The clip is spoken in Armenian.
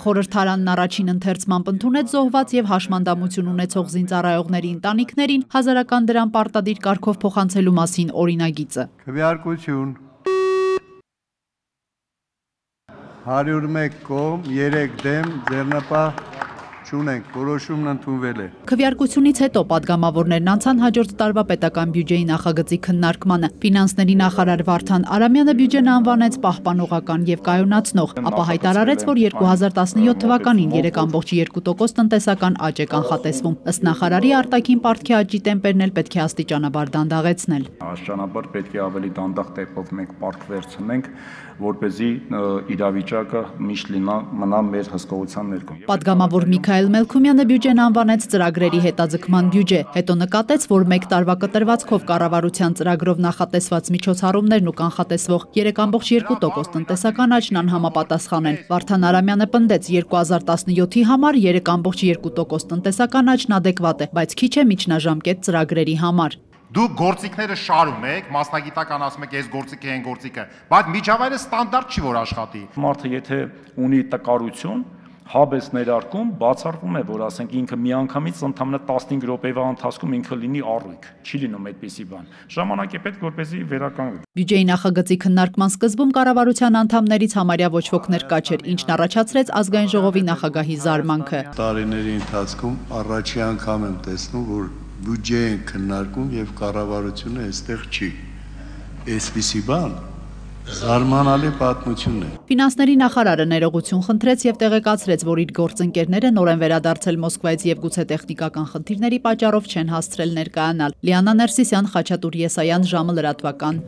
Խորհրդարանն առաջին ընթերցմամբ ընդունեց զոհված եւ հաշմանդամություն ունեցող զինծառայողների ընտանիքներին հազարական դրամ պարտադիր կարգով փոխանցելու մասին օրինագիծը։ Քվեարկություն 101 կողմ 3 դեմ ձեռնպահ չունենք, որոշումն ընդունվել է։ Քվեարկությունից հետո падգամավորներն անցան հաջորդ տարվա պետական բյուջեի նախագծի քննարկմանը։ Ֆինանսների նախարար Վարդան Արամյանը բյուջեն անվանեց պահպանողական եւ կայունացնող, ապա հայտարարեց, որ 2017 թվականին 3.2% տնտեսական աճ է կանխատեսվում։ Ըստ նախարարի արտաքին պարտքի աճի տեմպերն էլ պետք է աստիճանաբար դանդաղեցնել։ Աստիճանաբար պետք է ավելի դանդաղ տեմպով մենք պարտք վերցնենք, որ เป զի իրավիճակը միշտ լինա մնա մեր հսկողության ներքո։ Պատգամավոր Միքայել Միքայել Մելքումյանը բյուջեն անվանեց ծրագրերի հետաձգման բյուջե, հետո նկատեց, որ մեկ տարվա կտրվածքով կառավարության ծրագրով նախատեսված միջոցառումներն ու կանխատեսվող 3.2% տնտեսական աճն անհամապատասխան են։ Վարդան Արամյանը պնդեց 2017-ի համար 3.2% տնտեսական աճն adekvat է, բայց քիչ է միջնաժամկետ ծրագրերի համար դուք գործիքները շարում եք, մասնագիտական ասում եք, այս գործիքը, այն գործիքը, բայց միջավայրը ստանդարտ չի որ աշխատի։ Մարդը եթե ունի տկարություն, հաբես ներարկում բացառվում է, որ ասենք ինքը միանգամից ընդամենը 15 րոպեվա ընթացքում ինքը լինի առույգ, չի լինում այդպիսի բան։ Ժամանակ է պետք, որպեսզի վերականգնվի։ Բյուջեի նախագծի քննարկման սկզբում կառավարության անդամներից համարյա ոչ ոք ներկա չէր, ինչն առաջացրեց ազգային ժողովի նախագահի զարմանքը։ Տարիների ընթացքում առաջի անգամ եմ տեսնում, որ բյուջե են քննարկում եւ կառավարությունը այստեղ չի։ Այսպիսի բան զարմանալի պատմություն է։ Ֆինանսների նախարարը ներողություն խնդրեց եւ տեղեկացրեց, որ իր գործընկերները նորեն վերադարձել Մոսկվայից եւ գուցե տեխնիկական խնդիրների պատճառով չեն հասցրել ներկայանալ։ Լիանա Ներսիսյան, Խաչատուր Եսայան, ժամը լրատվական։